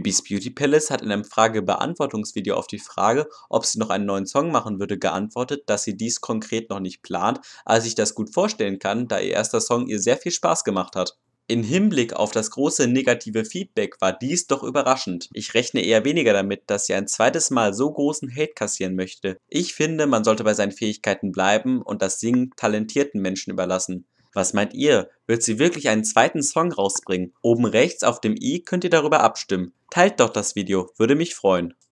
Bibis Beauty Palace hat in einem Frage-Beantwortungsvideo auf die Frage, ob sie noch einen neuen Song machen würde, geantwortet, dass sie dies konkret noch nicht plant, als ich das gut vorstellen kann, da ihr erster Song ihr sehr viel Spaß gemacht hat. In Hinblick auf das große negative Feedback war dies doch überraschend. Ich rechne eher weniger damit, dass sie ein zweites Mal so großen Hate kassieren möchte. Ich finde, man sollte bei seinen Fähigkeiten bleiben und das Singen talentierten Menschen überlassen. Was meint ihr? Wird sie wirklich einen zweiten Song rausbringen? Oben rechts auf dem i könnt ihr darüber abstimmen. Teilt doch das Video, würde mich freuen.